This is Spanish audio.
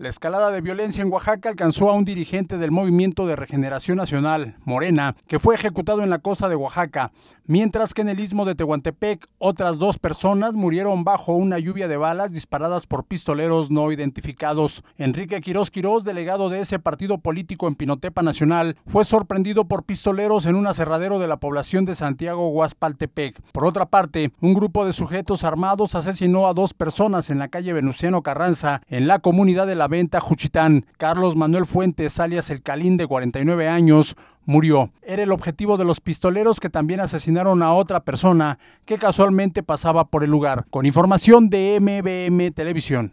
La escalada de violencia en Oaxaca alcanzó a un dirigente del Movimiento de Regeneración Nacional, Morena, que fue ejecutado en la costa de Oaxaca, mientras que en el istmo de Tehuantepec otras dos personas murieron bajo una lluvia de balas disparadas por pistoleros no identificados. Enrique Quirós Quirós, delegado de ese partido político en Pinotepa Nacional, fue sorprendido por pistoleros en un aserradero de la población de Santiago Huaspaltepec. Por otra parte, un grupo de sujetos armados asesinó a dos personas en la calle Venustiano Carranza, en la comunidad de la Venta, Juchitán. Carlos Manuel Fuentes, alias El Calín, de 49 años, murió. Era el objetivo de los pistoleros que también asesinaron a otra persona que casualmente pasaba por el lugar. Con información de MBM Televisión.